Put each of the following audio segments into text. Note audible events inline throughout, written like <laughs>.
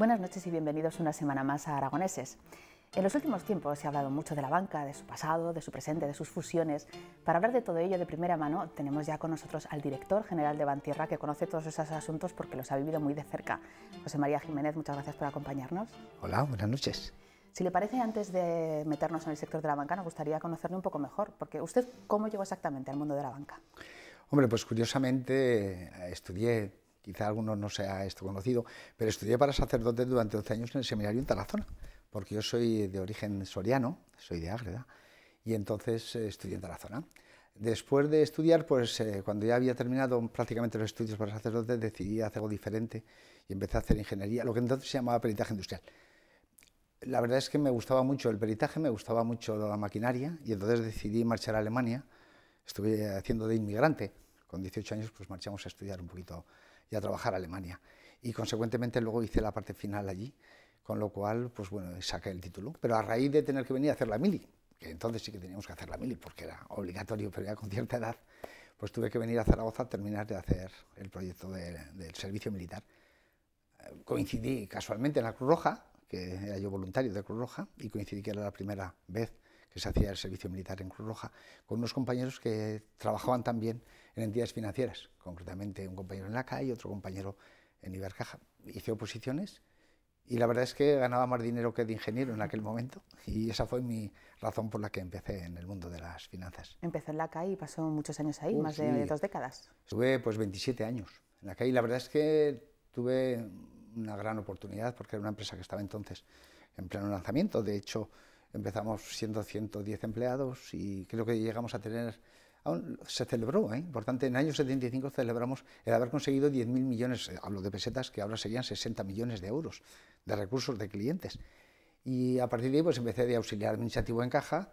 Buenas noches y bienvenidos una semana más a Aragoneses. En los últimos tiempos se ha hablado mucho de la banca, de su pasado, de su presente, de sus fusiones. Para hablar de todo ello de primera mano, tenemos ya con nosotros al director general de Bantierra, que conoce todos esos asuntos porque los ha vivido muy de cerca. José María Jiménez, muchas gracias por acompañarnos. Hola, buenas noches. Si le parece, antes de meternos en el sector de la banca, nos gustaría conocerle un poco mejor, porque usted, ¿cómo llegó exactamente al mundo de la banca? Hombre, pues curiosamente eh, estudié quizá alguno algunos no sea esto conocido, pero estudié para sacerdote durante 11 años en el seminario en Tarazona, porque yo soy de origen soriano, soy de Ágreda, y entonces eh, estudié en Tarazona. Después de estudiar, pues eh, cuando ya había terminado prácticamente los estudios para sacerdote, decidí hacer algo diferente y empecé a hacer ingeniería, lo que entonces se llamaba peritaje industrial. La verdad es que me gustaba mucho el peritaje, me gustaba mucho la maquinaria y entonces decidí marchar a Alemania. Estuve haciendo de inmigrante. Con 18 años pues marchamos a estudiar un poquito y a trabajar a Alemania. Y consecuentemente luego hice la parte final allí, con lo cual, pues bueno, saqué el título. Pero a raíz de tener que venir a hacer la mili, que entonces sí que teníamos que hacer la mili porque era obligatorio, pero ya con cierta edad, pues tuve que venir a Zaragoza a terminar de hacer el proyecto del servicio militar. Eh, coincidí casualmente en la Cruz Roja, que era yo voluntario de Cruz Roja, y coincidí que era la primera vez que se hacía el servicio militar en Cruz Roja, con unos compañeros que trabajaban también en entidades financieras, concretamente un compañero en la CAE y otro compañero en Ibercaja. Hice oposiciones y la verdad es que ganaba más dinero que de ingeniero en aquel momento y esa fue mi razón por la que empecé en el mundo de las finanzas. Empezó en la CAI y pasó muchos años ahí, más de dos décadas. Estuve pues 27 años en la CAI y la verdad es que tuve una gran oportunidad porque era una empresa que estaba entonces en pleno lanzamiento. De hecho, Empezamos siendo 110 empleados y creo que llegamos a tener Aún se celebró, ¿eh? importante, en el año 75 celebramos el haber conseguido 10.000 millones, eh, hablo de pesetas, que ahora serían 60 millones de euros de recursos de clientes. Y a partir de ahí pues empecé de auxiliar administrativo en caja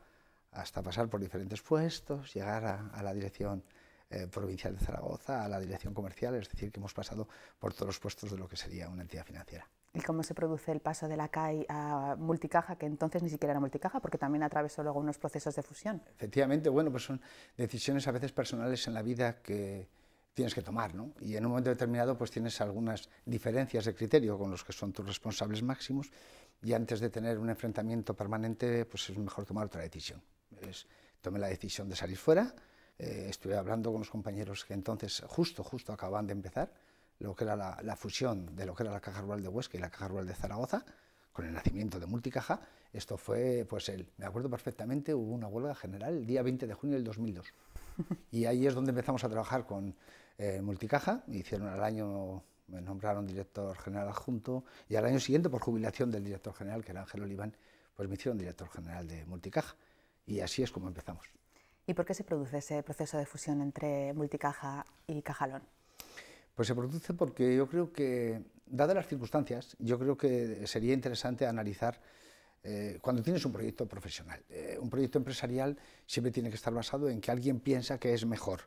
hasta pasar por diferentes puestos, llegar a, la dirección eh, provincial de Zaragoza, a la dirección comercial, es decir, que hemos pasado por todos los puestos de lo que sería una entidad financiera y cómo se produce el paso de la CAI a multicaja, que entonces ni siquiera era multicaja, porque también atravesó luego unos procesos de fusión. Efectivamente, bueno, pues son decisiones a veces personales en la vida que tienes que tomar, ¿no? Y en un momento determinado pues tienes algunas diferencias de criterio con los que son tus responsables máximos y antes de tener un enfrentamiento permanente pues es mejor tomar otra decisión. tomé la decisión de salir fuera, eh, estuve hablando con los compañeros que entonces justo, justo acababan de empezar, lo que era la, fusión de lo que era la Caja Rural de Huesca y la Caja Rural de Zaragoza, con el nacimiento de Multicaja, esto fue, pues el, me acuerdo perfectamente, hubo una huelga general el día 20 de junio del 2002. <laughs> Y ahí es donde empezamos a trabajar con eh, Multicaja, hicieron al año, me nombraron director general adjunto, y al año siguiente, por jubilación del director general, que era Ángel Oliván, pues me hicieron director general de Multicaja. Y así es como empezamos. ¿Y por qué se produce ese proceso de fusión entre Multicaja y Cajalón? Pues se produce porque yo creo que, dadas las circunstancias, yo creo que sería interesante analizar eh, cuando tienes un proyecto profesional. Eh, un proyecto empresarial siempre tiene que estar basado en que alguien piensa que es mejor.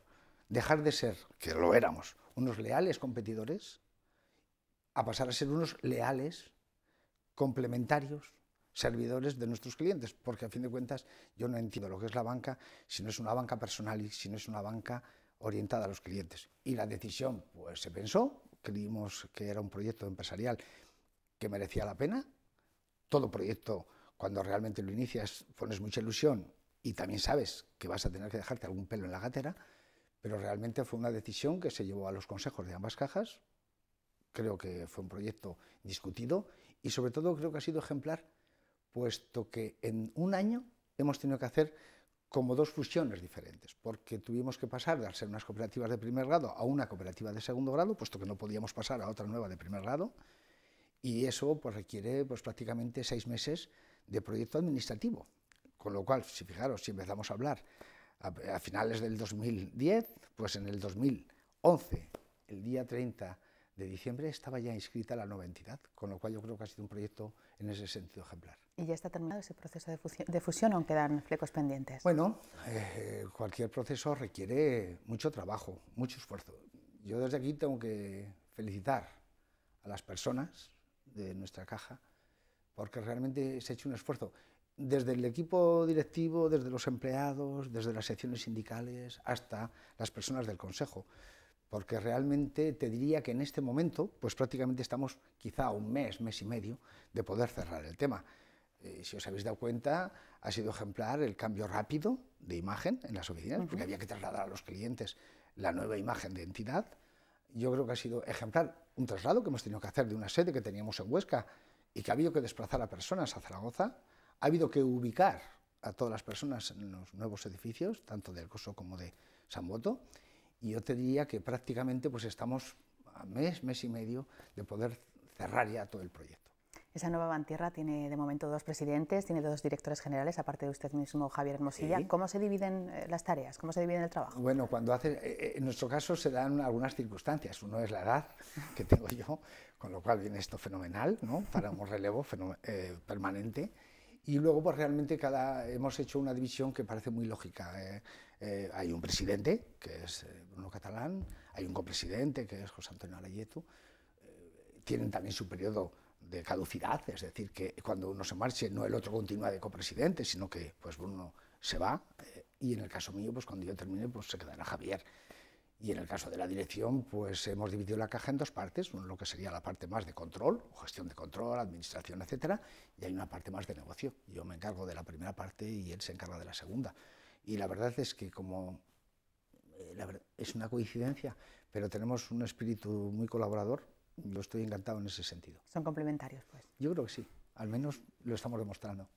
Dejar de ser, que lo éramos, unos leales competidores, a pasar a ser unos leales complementarios servidores de nuestros clientes, porque a fin de cuentas yo no entiendo lo que es la banca si no es una banca personal y si no es una banca orientada a los clientes. Y la decisión, pues se pensó, creímos que era un proyecto empresarial que merecía la pena. Todo proyecto, cuando realmente lo inicias, pones mucha ilusión y también sabes que vas a tener que dejarte algún pelo en la gatera, pero realmente fue una decisión que se llevó a los consejos de ambas cajas. Creo que fue un proyecto discutido y sobre todo creo que ha sido ejemplar, puesto que en un año hemos tenido que hacer como dos fusiones diferentes, porque tuvimos que pasar de ser unas cooperativas de primer grado a una cooperativa de segundo grado, puesto que no podíamos pasar a otra nueva de primer grado, y eso pues, requiere pues, prácticamente seis meses de proyecto administrativo. Con lo cual, si fijaros, si empezamos a hablar a finales del 2010, pues en el 2011, el día 30 de diciembre, estaba ya inscrita la nueva entidad, con lo cual yo creo que ha sido un proyecto en ese sentido ejemplar. ¿Y ya está terminado ese proceso de fusión, de fusión o quedan flecos pendientes? Bueno, eh, cualquier proceso requiere mucho trabajo, mucho esfuerzo. Yo desde aquí tengo que felicitar a las personas de nuestra caja porque realmente se ha hecho un esfuerzo desde el equipo directivo, desde los empleados, desde las secciones sindicales hasta las personas del consejo, porque realmente te diría que en este momento, pues prácticamente estamos quizá a un mes, mes y medio de poder cerrar el tema. Eh, si os habéis dado cuenta, ha sido ejemplar el cambio rápido de imagen en las oficinas, porque había que trasladar a los clientes la nueva imagen de entidad. Yo creo que ha sido ejemplar un traslado que hemos tenido que hacer de una sede que teníamos en Huesca y que ha habido que desplazar a personas a Zaragoza. Ha habido que ubicar a todas las personas en los nuevos edificios, tanto del Coso como de San Boto. Y yo te diría que prácticamente pues estamos a mes, mes y medio de poder cerrar ya todo el proyecto. Esa nueva Bantierra tiene de momento dos presidentes, tiene dos directores generales, aparte de usted mismo, Javier Hermosilla. ¿Cómo se dividen eh, las tareas? ¿Cómo se divide el trabajo? Bueno, cuando hace, eh, eh, en nuestro caso se dan algunas circunstancias. Uno es la edad <laughs> que tengo yo, con lo cual viene esto fenomenal, ¿no? Para un relevo permanente. Y luego, pues realmente cada, hemos hecho una división que parece muy lógica. hay un presidente, que es Bruno Catalán, hay un copresidente, que es José Antonio Alayetu. tienen también su periodo de caducidad, es decir, que cuando uno se marche no el otro continúa de copresidente, sino que pues uno se va eh, y en el caso mío, pues cuando yo termine, pues se quedará Javier. Y en el caso de la dirección, pues hemos dividido la caja en dos partes, lo que sería la parte más de control, gestión de control, administración, etcétera, y hay una parte más de negocio. Yo me encargo de la primera parte y él se encarga de la segunda. Y la verdad es que como eh, es una coincidencia, pero tenemos un espíritu muy colaborador, yo estoy encantado en ese sentido. Son complementarios, pues. Yo creo que sí, al menos lo estamos demostrando.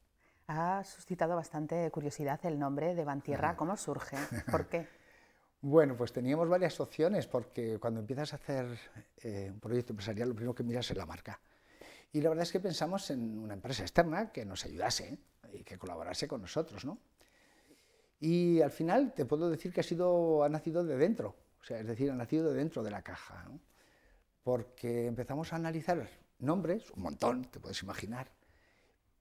Ha suscitado bastante curiosidad el nombre de Bantierra. <laughs> ¿Cómo surge? ¿Por qué? bueno, pues teníamos varias opciones, porque cuando empiezas a hacer eh, un proyecto empresarial, lo primero que miras es la marca. Y la verdad es que pensamos en una empresa externa que nos ayudase y eh, que colaborase con nosotros, ¿no? Y al final te puedo decir que ha, sido, ha nacido de dentro, o sea, es decir, ha nacido de dentro de la caja. ¿no? porque empezamos a analizar nombres, un montón, te puedes imaginar.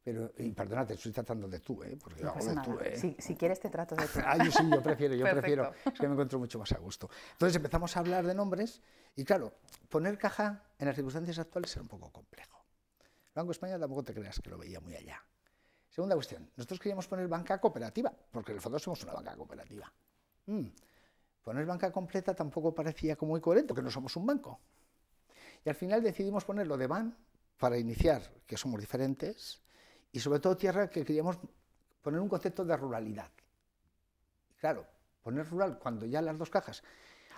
Pero, y perdónate, estoy tratando de tú, ¿eh? Porque tú, ¿eh? Si, quieres te trato de tú. <laughs> ah, yo sí, yo prefiero, yo prefiero. Es que me encuentro mucho más a gusto. Entonces empezamos a hablar de nombres y claro, poner caja en las circunstancias actuales era un poco complejo. El Banco España tampoco te creas que lo veía muy allá. Segunda cuestión, nosotros queríamos poner banca cooperativa, porque en el fondo somos una banca cooperativa. Mm. Poner banca completa tampoco parecía como muy coherente, porque no somos un banco. Y al final decidimos poner lo de van para iniciar, que somos diferentes, y sobre todo tierra que queríamos poner un concepto de ruralidad. Claro, poner rural cuando ya las dos cajas,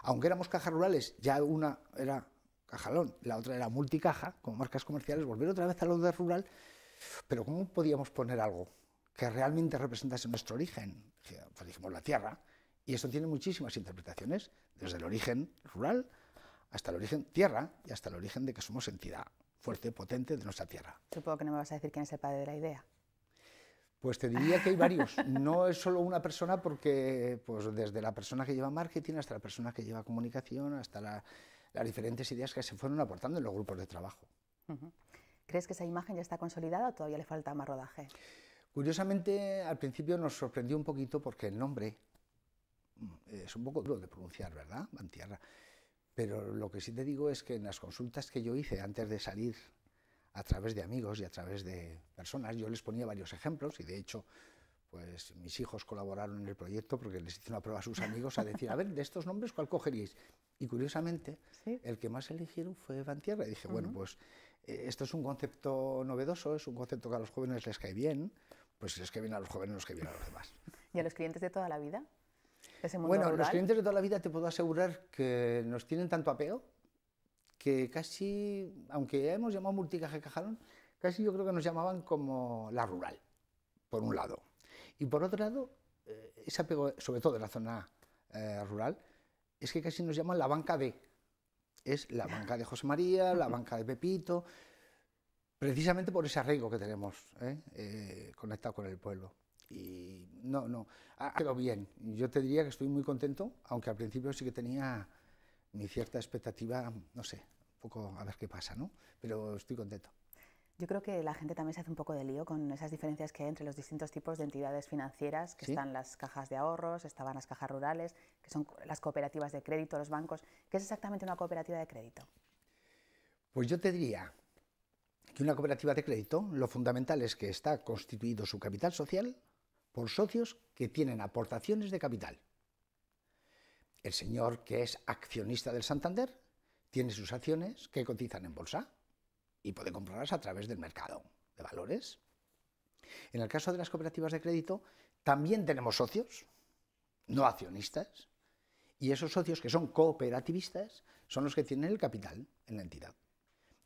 aunque éramos cajas rurales, ya una era cajalón, la otra era multicaja, como marcas comerciales, volver otra vez a lo de rural, pero ¿cómo podíamos poner algo que realmente representase nuestro origen? Pues dijimos la tierra, y eso tiene muchísimas interpretaciones, desde el origen rural, hasta el origen tierra y hasta el origen de que somos entidad fuerte, potente de nuestra tierra. Supongo que no me vas a decir quién es el padre de la idea. Pues te diría que hay varios, no es solo una persona porque pues desde la persona que lleva marketing hasta la persona que lleva comunicación, hasta las diferentes ideas que se fueron aportando en los grupos de trabajo. ¿Crees que esa imagen ya está consolidada o todavía le falta más rodaje? Curiosamente, al principio nos sorprendió un poquito porque el nombre mm, es un poco duro de pronunciar, ¿verdad? Mantierra. Pero lo que sí te digo es que en las consultas que yo hice antes de salir, a través de amigos y a través de personas, yo les ponía varios ejemplos y de hecho pues mis hijos colaboraron en el proyecto porque les hice una prueba a sus amigos a decir, a ver, de estos nombres, ¿cuál cogeríais? Y curiosamente, el que más eligieron fue Van Tierra. Y dije, bueno, pues eh, esto es un concepto novedoso, es un concepto que a los jóvenes les cae bien, pues les cae bien a los jóvenes, los cae bien a los demás. <laughs> ¿Y a los clientes de toda la vida? Bueno, los clientes de toda la vida te puedo asegurar que nos tienen tanto apego que casi, aunque hemos llamado multicaje cajalón, casi yo creo que nos llamaban como la rural, por un lado. Y por otro lado, eh, ese apego, sobre todo en la zona eh, rural, es que casi nos llaman la banca de. Es la banca de José María, la banca de Pepito, precisamente por ese arraigo que tenemos ¿eh? conectado con el pueblo. Y no, no, pero bien. Yo te diría que estoy muy contento, aunque al principio sí que tenía mi cierta expectativa, no sé, un poco a ver qué pasa, ¿no? Pero estoy contento. Yo creo que la gente también se hace un poco de lío con esas diferencias que hay entre los distintos tipos de entidades financieras, que están las cajas de ahorros, estaban las cajas rurales, que son las cooperativas de crédito, los bancos. ¿Qué es exactamente una cooperativa de crédito? Pues yo te diría que una cooperativa de crédito, lo fundamental es que está constituido su capital social, por socios que tienen aportaciones de capital. El señor que es accionista del Santander tiene sus acciones que cotizan en bolsa y puede comprarlas a través del mercado de valores. En el caso de las cooperativas de crédito, también tenemos socios, no accionistas, y esos socios que son cooperativistas son los que tienen el capital en la entidad.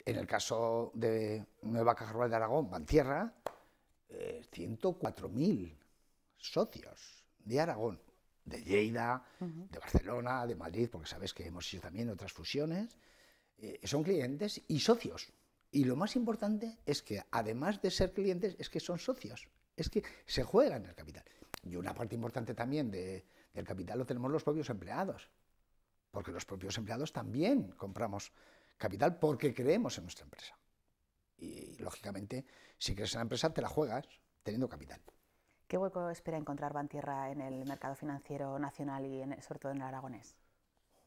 En el caso de Nueva Caja Rural de Aragón, Bantierra, eh, 104.000 socios de Aragón, de Lleida, de Barcelona, de Madrid, porque sabes que hemos hecho también otras fusiones, eh, son clientes y socios. Y lo más importante es que, además de ser clientes, es que son socios. Es que se juegan el capital. Y una parte importante también del capital lo tenemos los propios empleados. Porque los propios empleados también compramos capital porque creemos en nuestra empresa. Y, lógicamente, si crees en la empresa, te la juegas teniendo capital. ¿Qué hueco espera encontrar Bantierra en el mercado financiero nacional y sobre todo en el aragonés?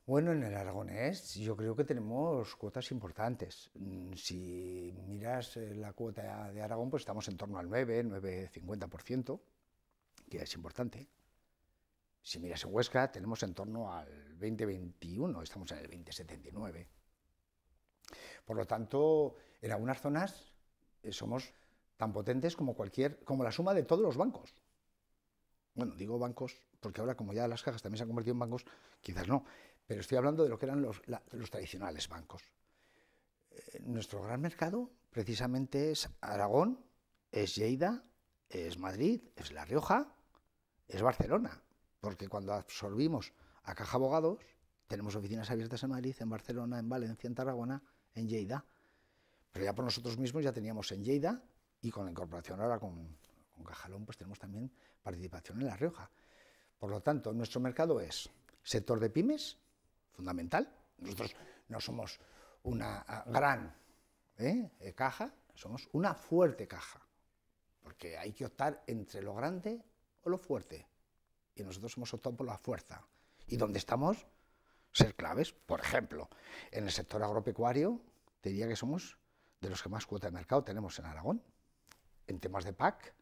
Bueno, en el aragonés yo creo que tenemos cuotas importantes. Mm, si miras eh, la cuota de Aragón, pues estamos en torno al 9, 9,50%, que es importante. Si miras en Huesca, tenemos en torno al 20, 21, estamos en el 20,79. Por lo tanto, en algunas zonas eh, somos tan potentes como cualquier, como la suma de todos los bancos. Bueno, digo bancos, porque ahora como ya las cajas también se han convertido en bancos, quizás no, pero estoy hablando de lo que eran los, los tradicionales bancos. Eh, nuestro gran mercado precisamente es Aragón, es Lleida, es Madrid, es La Rioja, es Barcelona, porque cuando absorbimos a Caja Abogados, tenemos oficinas abiertas en Madrid, en Barcelona, en Valencia, en Tarragona, en Lleida. Pero ya por nosotros mismos ya teníamos en Lleida, y con la incorporación ahora con, Cajalón, pues tenemos también participación en La Rioja. Por lo tanto, nuestro mercado es sector de pymes, fundamental. Nosotros no somos una ah, gran ¿eh? Eh, caja, somos una fuerte caja, porque hay que optar entre lo grande o lo fuerte. Y nosotros hemos optado por la fuerza. ¿Y dónde estamos? Ser claves. Por ejemplo, en el sector agropecuario, diría que somos de los que más cuota de mercado tenemos en Aragón en temas de PAC,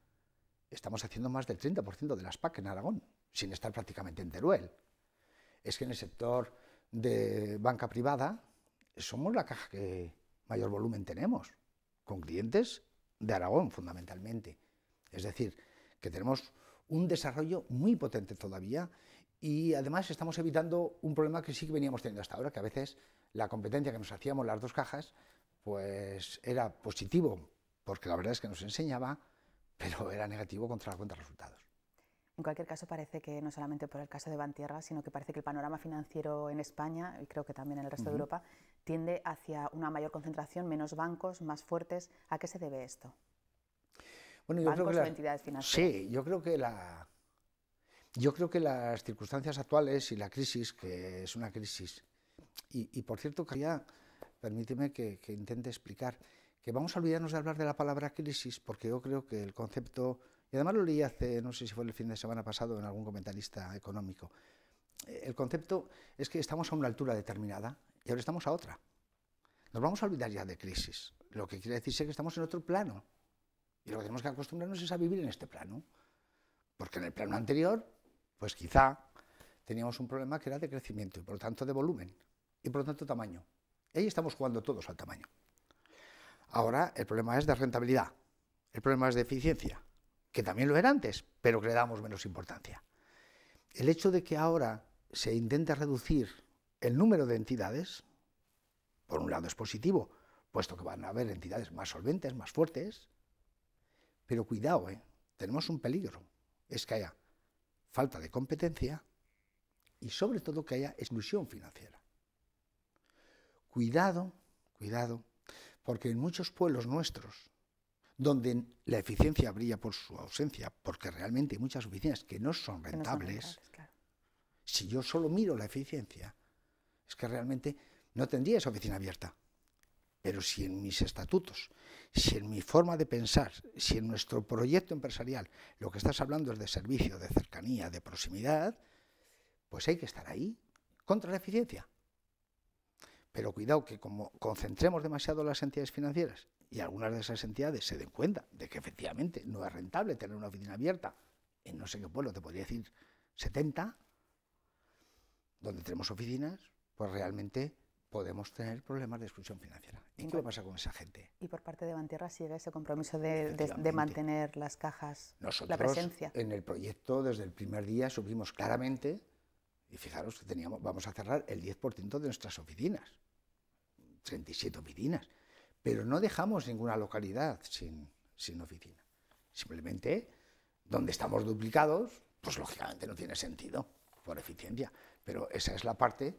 estamos haciendo más del 30% de las PAC en Aragón, sin estar prácticamente en Teruel. Es que en el sector de banca privada somos la caja que mayor volumen tenemos, con clientes de Aragón fundamentalmente. Es decir, que tenemos un desarrollo muy potente todavía y además estamos evitando un problema que sí que veníamos teniendo hasta ahora, que a veces la competencia que nos hacíamos las dos cajas pues era positivo porque la verdad es que nos enseñaba, pero era negativo contra la cuenta de resultados. En cualquier caso, parece que no solamente por el caso de Bantierra, sino que parece que el panorama financiero en España, y creo que también en el resto de Europa, tiende hacia una mayor concentración, menos bancos, más fuertes. ¿A qué se debe esto? Bueno, yo creo que entidades financieras. Sí, yo creo que la... Yo creo que las circunstancias actuales y la crisis, que es una crisis, y, por cierto, quería, permíteme que intente explicar, que vamos a olvidarnos de hablar de la palabra crisis, porque yo creo que el concepto, y además lo leí hace, no sé si fue el fin de semana pasado en algún comentarista económico, eh, el concepto es que estamos a una altura determinada y ahora estamos a otra. Nos vamos a olvidar ya de crisis, lo que quiere decirse que estamos en otro plano. Y lo que tenemos que acostumbrarnos es a vivir en este plano. Porque en el plano anterior, pues quizá teníamos un problema que era de crecimiento y por lo tanto de volumen y por lo tanto tamaño. Y ahí estamos jugando todos al tamaño. Ahora el problema es de rentabilidad, el problema es de eficiencia, que también lo era antes, pero que le damos menos importancia. El hecho de que ahora se intente reducir el número de entidades, por un lado es positivo, puesto que van a haber entidades más solventes, más fuertes, pero cuidado, ¿eh? tenemos un peligro, es que haya falta de competencia y sobre todo que haya exclusión financiera. Cuidado, cuidado, porque en muchos pueblos nuestros, donde la eficiencia brilla por su ausencia, porque realmente hay muchas oficinas que no son rentables, si yo solo miro la eficiencia, es que realmente no tendría esa oficina abierta. Pero si en mis estatutos, si en mi forma de pensar, si en nuestro proyecto empresarial lo que estás hablando es de servicio, de cercanía, de proximidad, pues hay que estar ahí contra la eficiencia. Pero cuidado que como concentremos demasiado las entidades financieras y algunas de esas entidades se den cuenta de que efectivamente no es rentable tener una oficina abierta en no sé qué pueblo, te podría decir 70, donde tenemos oficinas, pues realmente podemos tener problemas de exclusión financiera. ¿Y qué pasa con esa gente? Y por parte de Banterra sigue ese compromiso de, mantener las cajas, la presencia. En el proyecto, desde el primer día, supimos claramente y fijaros que teníamos, vamos a cerrar el 10% de nuestras oficinas, 37 oficinas, pero no dejamos ninguna localidad sin, sin oficina. Simplemente, donde estamos duplicados, pues lógicamente no tiene sentido por eficiencia, pero esa es la parte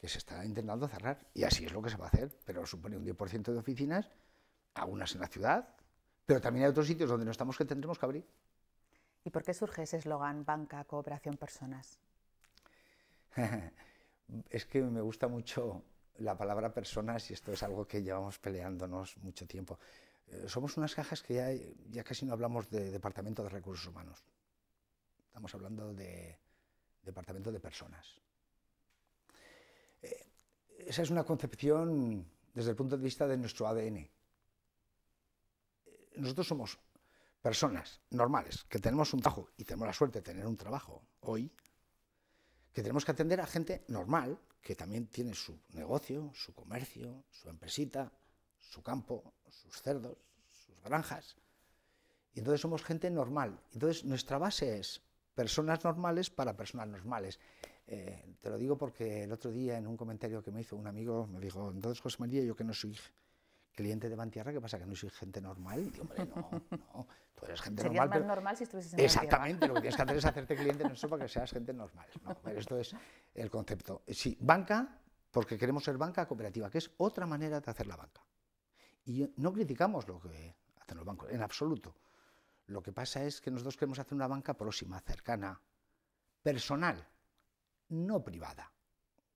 que se está intentando cerrar y así es lo que se va a hacer, pero supone un 10% de oficinas, algunas en la ciudad, pero también hay otros sitios donde no estamos que tendremos que abrir. ¿Y por qué surge ese eslogan banca, cooperación, personas? <laughs> es que me gusta mucho la palabra personas y esto es algo que llevamos peleándonos mucho tiempo. Eh, somos unas cajas que ya, casi no hablamos de departamento de recursos humanos. Estamos hablando de departamento de personas. Eh, esa es una concepción desde el punto de vista de nuestro ADN. Eh, nosotros somos personas normales, que tenemos un trabajo y tenemos la suerte de tener un trabajo hoy, que tenemos que atender a gente normal, que también tiene su negocio, su comercio, su empresita, su campo, sus cerdos, sus granjas. Y entonces somos gente normal. Entonces nuestra base es personas normales para personas normales. Eh, te lo digo porque el otro día en un comentario que me hizo un amigo me dijo, entonces José María, yo que no soy cliente de BanTierra, ¿qué pasa? ¿Que no soy gente normal? hombre, no, no, tú eres gente Serías más normal si estuvieses en Exactamente, lo que tienes que hacer es hacerte cliente no para que seas gente normal. esto es el concepto. Sí, banca, porque queremos ser banca cooperativa, que es otra manera de hacer la banca. Y no criticamos lo que hacen los bancos, en absoluto. Lo que pasa es que nosotros queremos hacer una banca próxima, cercana, personal, no privada.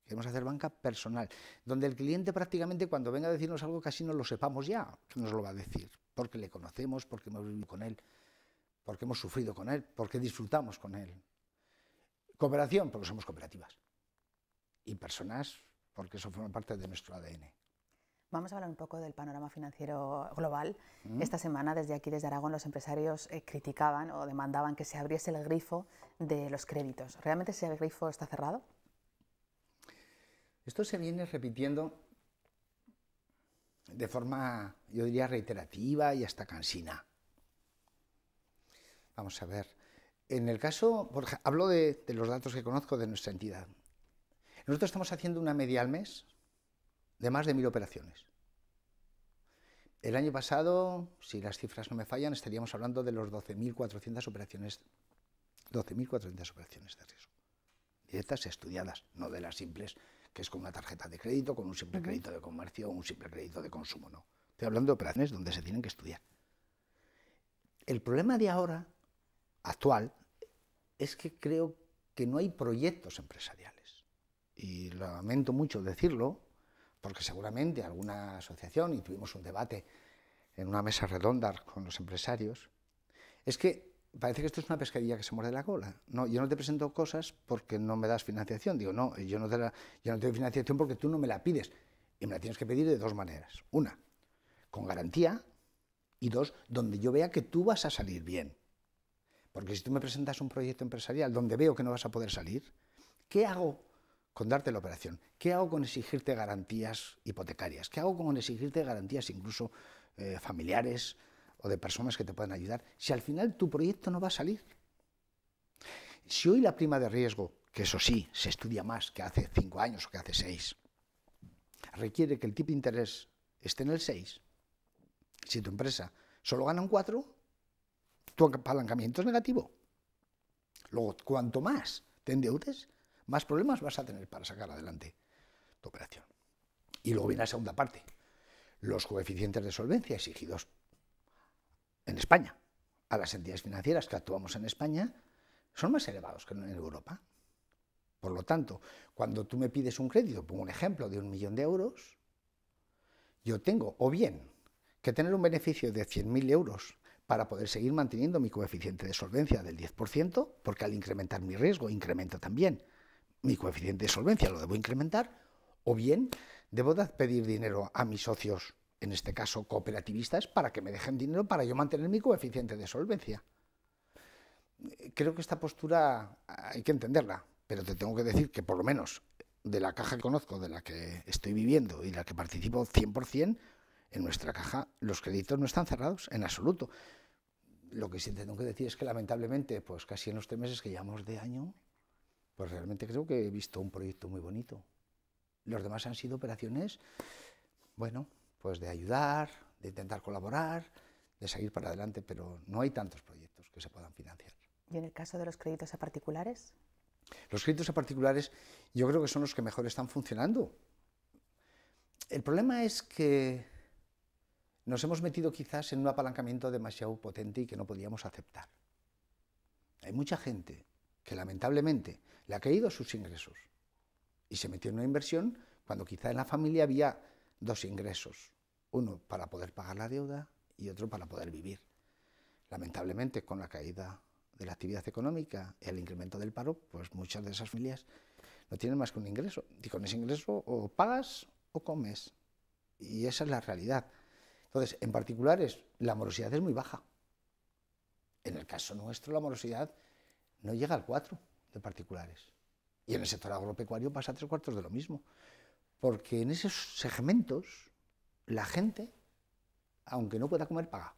Queremos hacer banca personal, donde el cliente prácticamente cuando venga a decirnos algo casi no lo sepamos ya, nos lo va a decir, porque le conocemos, porque hemos vivido con él, porque hemos sufrido con él, porque disfrutamos con él. Cooperación, porque somos cooperativas. Y personas, porque eso forma parte de nuestro ADN. Vamos a hablar un poco del panorama financiero global. Esta semana, desde aquí, desde Aragón, los empresarios eh, criticaban o demandaban que se abriese el grifo de los créditos. ¿Realmente ese grifo está cerrado? Esto se viene repitiendo de forma, yo diría, reiterativa y hasta cansina. Vamos a ver. En el caso, por, hablo de, los datos que conozco de nuestra entidad. Nosotros estamos haciendo una media al mes de más de mil operaciones. El año pasado, si las cifras no me fallan, estaríamos hablando de los 12.400 operaciones, 12.400 operaciones de riesgo. Directas estudiadas, no de las simples que es con una tarjeta de crédito, con un simple crédito de comercio un simple crédito de consumo, no. Estoy hablando de operaciones donde se tienen que estudiar. El problema de ahora, actual, es que creo que no hay proyectos empresariales. Y lamento mucho decirlo, porque seguramente alguna asociación, y tuvimos un debate en una mesa redonda con los empresarios, es que parece que esto es una pescadilla que se muerde la cola. No, yo no te presento cosas porque no me das financiación. Digo, no, yo no te, la, yo no te doy financiación porque tú no me la pides. Y me la tienes que pedir de dos maneras. Una, con garantía. Y dos, donde yo vea que tú vas a salir bien. Porque si tú me presentas un proyecto empresarial donde veo que no vas a poder salir, ¿qué hago con darte la operación? ¿Qué hago con exigirte garantías hipotecarias? ¿Qué hago con exigirte garantías incluso eh, familiares? o de personas que te puedan ayudar, si al final tu proyecto no va a salir. Si hoy la prima de riesgo, que eso sí, se estudia más que hace cinco años o que hace seis, requiere que el tipo de interés esté en el 6, si tu empresa solo gana un cuatro, tu apalancamiento es negativo. Luego, cuanto más te endeudes, más problemas vas a tener para sacar adelante tu operación. Y luego viene la segunda parte, los coeficientes de solvencia exigidos en España, a las entidades financieras que actuamos en España, son más elevados que en Europa. Por lo tanto, cuando tú me pides un crédito, pongo un ejemplo de un millón de euros, yo tengo o bien que tener un beneficio de 100.000 euros para poder seguir manteniendo mi coeficiente de solvencia del 10%, porque al incrementar mi riesgo incremento también mi coeficiente de solvencia, lo debo incrementar, o bien debo pedir dinero a mis socios en este caso cooperativistas, para que me dejen dinero para yo mantener mi coeficiente de solvencia. Creo que esta postura hay que entenderla, pero te tengo que decir que por lo menos de la caja que conozco, de la que estoy viviendo y de la que participo 100%, en nuestra caja los créditos no están cerrados en absoluto. Lo que sí te tengo que decir es que lamentablemente, pues casi en los tres meses que llevamos de año, pues realmente creo que he visto un proyecto muy bonito. Los demás han sido operaciones, bueno, pues, de ayudar, de intentar colaborar, de seguir para adelante, pero no hay tantos proyectos que se puedan financiar. ¿Y en el caso de los créditos a particulares? Los créditos a particulares yo creo que son los que mejor están funcionando. El problema es que nos hemos metido quizás en un apalancamiento demasiado potente y que no podíamos aceptar. Hay mucha gente que lamentablemente le ha caído sus ingresos y se metió en una inversión cuando quizá en la familia había dos ingresos uno para poder pagar la deuda y otro para poder vivir. Lamentablemente, con la caída de la actividad económica, el incremento del paro, pues muchas de esas familias no tienen más que un ingreso. Y con ese ingreso o pagas o comes. Y esa es la realidad. Entonces, en particulares, la morosidad es muy baja. En el caso nuestro, la morosidad no llega al 4 de particulares. Y en el sector agropecuario pasa tres cuartos de lo mismo. Porque en esos segmentos la gente, aunque no pueda comer, paga.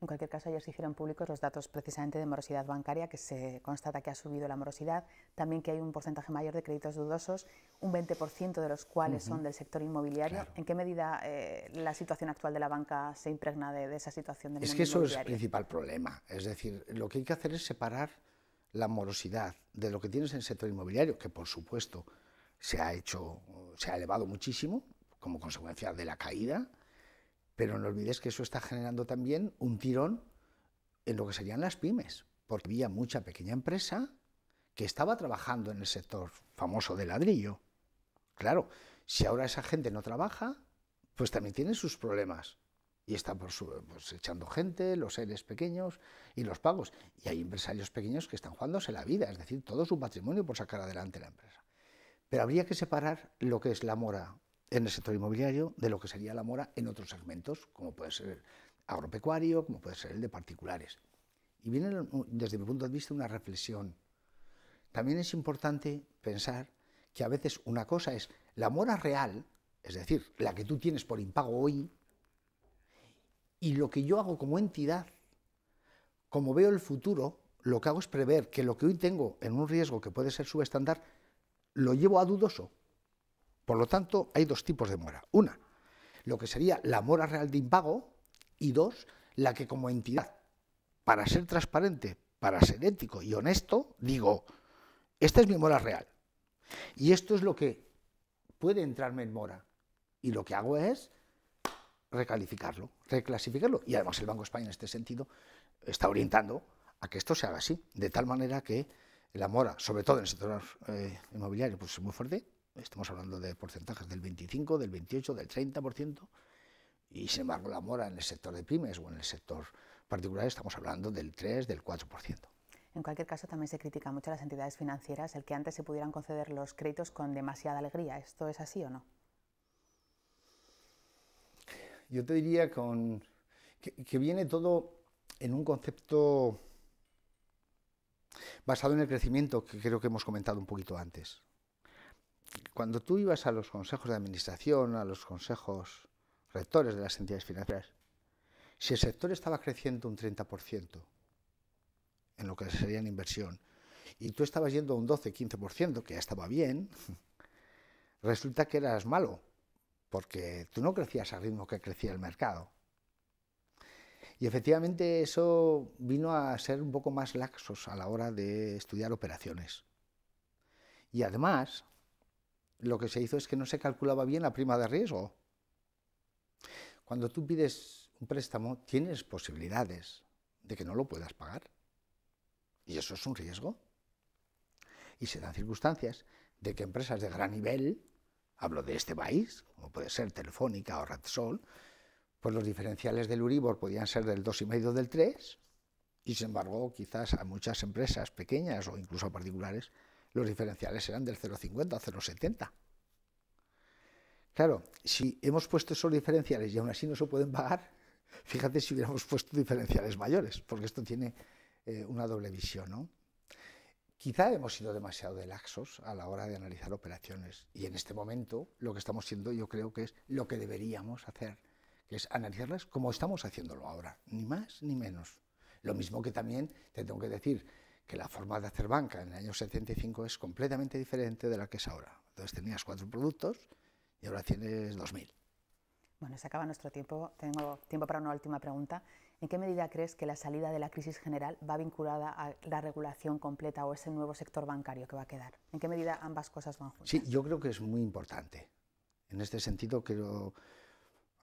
En cualquier caso, ayer se hicieron públicos los datos precisamente de morosidad bancaria, que se constata que ha subido la morosidad, también que hay un porcentaje mayor de créditos dudosos, un 20% de los cuales son del sector inmobiliario. ¿En qué medida eh, la situación actual de la banca se impregna de, esa situación del Es que eso es el principal problema. Es decir, lo que hay que hacer es separar la morosidad de lo que tienes en el sector inmobiliario, que por supuesto se ha hecho, se ha elevado muchísimo, como consecuencia de la caída, pero no olvides que eso está generando también un tirón en lo que serían las pymes, porque había mucha pequeña empresa que estaba trabajando en el sector famoso de ladrillo. Claro, si ahora esa gente no trabaja, pues también tiene sus problemas. Y está pues, echando gente, los seres pequeños y los pagos. Y hay empresarios pequeños que están jugándose la vida, es decir, todo su patrimonio por sacar adelante la empresa. Pero habría que separar lo que es la mora en el sector inmobiliario de lo que sería la mora en otros segmentos, como puede ser agropecuario, como puede ser el de particulares. Y viene, desde mi punto de vista, una reflexión. También es importante pensar que a veces una cosa es la mora real, es decir, la que tú tienes por impago hoy, y lo que yo hago como entidad, como veo el futuro, lo que hago es prever que lo que hoy tengo en un riesgo que puede ser subestandar, lo llevo a dudoso. Por lo tanto, hay dos tipos de mora. Una, lo que sería la mora real de impago y dos, la que como entidad, para ser transparente, para ser ético y honesto, digo, esta es mi mora real. Y esto es lo que puede entrarme en mora. Y lo que hago es recalificarlo, reclasificarlo. Y además el Banco de España en este sentido está orientando a que esto se haga así, de tal manera que la mora, sobre todo en el sector eh, inmobiliario, pues es muy fuerte, Estamos hablando de porcentajes del 25, del 28, del 30%, y sin embargo la mora en el sector de pymes o en el sector particular estamos hablando del 3, del 4%. En cualquier caso, también se critica mucho a las entidades financieras el que antes se pudieran conceder los créditos con demasiada alegría. ¿Esto es así o no? Yo te diría que viene todo en un concepto basado en el crecimiento que creo que hemos comentado un poquito antes cuando tú ibas a los consejos de administración, a los consejos rectores de las entidades financieras, si el sector estaba creciendo un 30% en lo que sería la inversión, y tú estabas yendo a un 12-15%, que ya estaba bien, <laughs> resulta que eras malo, porque tú no crecías al ritmo que crecía el mercado. Y efectivamente eso vino a ser un poco más laxos a la hora de estudiar operaciones. Y además, lo que se hizo es que no se calculaba bien la prima de riesgo. Cuando tú pides un préstamo, tienes posibilidades de que no lo puedas pagar. Y eso es un riesgo. Y se dan circunstancias de que empresas de gran nivel, hablo de este país, como puede ser Telefónica o Ratsol, pues los diferenciales del Uribor podían ser del 2,5 del 3, y sin embargo quizás a muchas empresas pequeñas o incluso a particulares los diferenciales eran del 0,50 a 0,70. Claro, si hemos puesto esos diferenciales y aún así no se pueden pagar, <laughs> fíjate si hubiéramos puesto diferenciales mayores, porque esto tiene eh, una doble visión, ¿no? Quizá hemos sido demasiado de laxos a la hora de analizar operaciones y en este momento lo que estamos haciendo yo creo que es lo que deberíamos hacer, que es analizarlas como estamos haciéndolo ahora, ni más ni menos. Lo mismo que también te tengo que decir que la forma de hacer banca en el año 75 es completamente diferente de la que es ahora. Entonces tenías cuatro productos y ahora tienes 2.000. Bueno, se acaba nuestro tiempo. Tengo tiempo para una última pregunta. ¿En qué medida crees que la salida de la crisis general va vinculada a la regulación completa o ese nuevo sector bancario que va a quedar? ¿En qué medida ambas cosas van juntas? Sí, yo creo que es muy importante. En este sentido, creo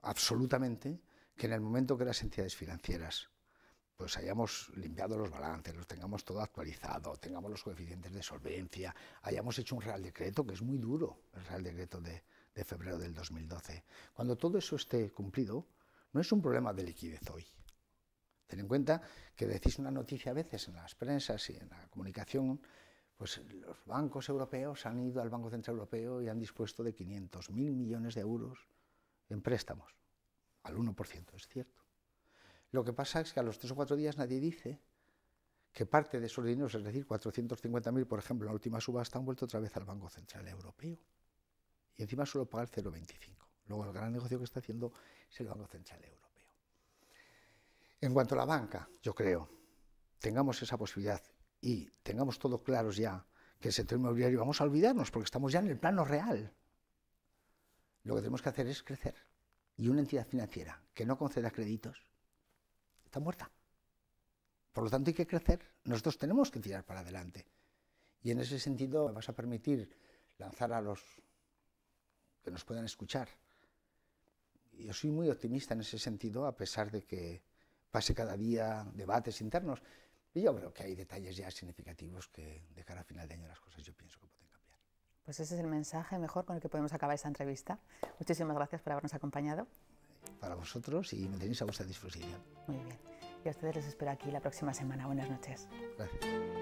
absolutamente que en el momento que las entidades financieras pues hayamos limpiado los balances, los tengamos todo actualizado, tengamos los coeficientes de solvencia, hayamos hecho un Real Decreto, que es muy duro, el Real Decreto de, de febrero del 2012. Cuando todo eso esté cumplido, no es un problema de liquidez hoy. Ten en cuenta que decís una noticia a veces en las prensas y en la comunicación, pues los bancos europeos han ido al Banco Central Europeo y han dispuesto de 500.000 millones de euros en préstamos, al 1%, es cierto. Lo que pasa es que a los tres o cuatro días nadie dice que parte de esos dineros, es decir, 450.000, por ejemplo, en la última subasta, han vuelto otra vez al Banco Central Europeo. Y encima solo pagar 0,25. Luego el gran negocio que está haciendo es el Banco Central Europeo. En cuanto a la banca, yo creo, tengamos esa posibilidad y tengamos todo claros ya que el sector inmobiliario vamos a olvidarnos porque estamos ya en el plano real. Lo que tenemos que hacer es crecer. Y una entidad financiera que no conceda créditos está muerta. Por lo tanto, hay que crecer. Nosotros tenemos que tirar para adelante. Y en ese sentido, me vas a permitir lanzar a los que nos puedan escuchar. Yo soy muy optimista en ese sentido, a pesar de que pase cada día debates internos. Y yo creo que hay detalles ya significativos que de cara a final de año las cosas yo pienso que pueden cambiar. Pues ese es el mensaje mejor con el que podemos acabar esta entrevista. Muchísimas gracias por habernos acompañado para vosotros y me tenéis a vuestra disposición. Muy bien. Y a ustedes les espero aquí la próxima semana. Buenas noches. Gracias.